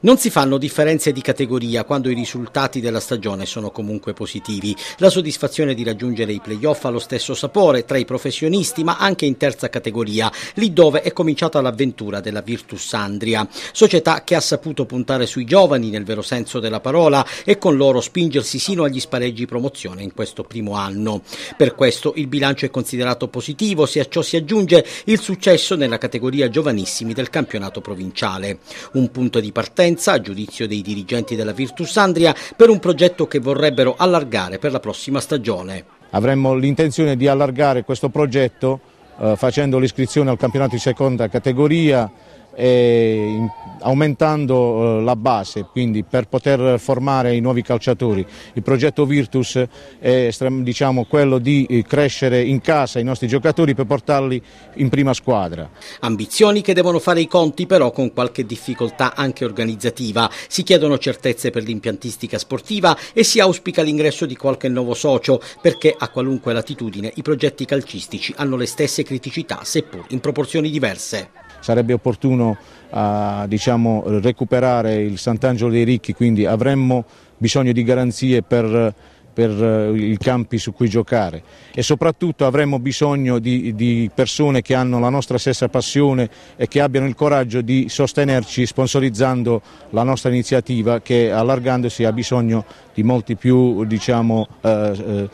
Non si fanno differenze di categoria quando i risultati della stagione sono comunque positivi. La soddisfazione di raggiungere i playoff ha lo stesso sapore tra i professionisti, ma anche in terza categoria, lì dove è cominciata l'avventura della Virtus Sandria, società che ha saputo puntare sui giovani nel vero senso della parola e con loro spingersi sino agli spareggi promozione in questo primo anno. Per questo il bilancio è considerato positivo se a ciò si aggiunge il successo nella categoria giovanissimi del campionato provinciale. Un punto di partenza, a giudizio dei dirigenti della Virtus Andria, per un progetto che vorrebbero allargare per la prossima stagione. Avremmo l'intenzione di allargare questo progetto eh, facendo l'iscrizione al campionato di seconda categoria e aumentando eh, la base, quindi per poter formare i nuovi calciatori. Il progetto Virtus è diciamo, quello di eh, crescere in casa i nostri giocatori per portarli in prima squadra. Ambizioni che devono fare i conti però con qualche difficoltà anche organizzativa. Si chiedono certezze per l'impiantistica sportiva e si auspica l'ingresso di qualche nuovo socio perché a qualunque latitudine i progetti calcistici hanno le stesse criticità seppur in proporzioni diverse sarebbe opportuno eh, diciamo, recuperare il Sant'Angelo dei Ricchi, quindi avremmo bisogno di garanzie per per eh, i campi su cui giocare e soprattutto avremmo bisogno di, di, persone che hanno la nostra stessa passione e che abbiano il coraggio di sostenerci sponsorizzando la nostra iniziativa che allargandosi ha bisogno di molti più diciamo, eh, eh,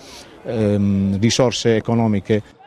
ehm, risorse economiche.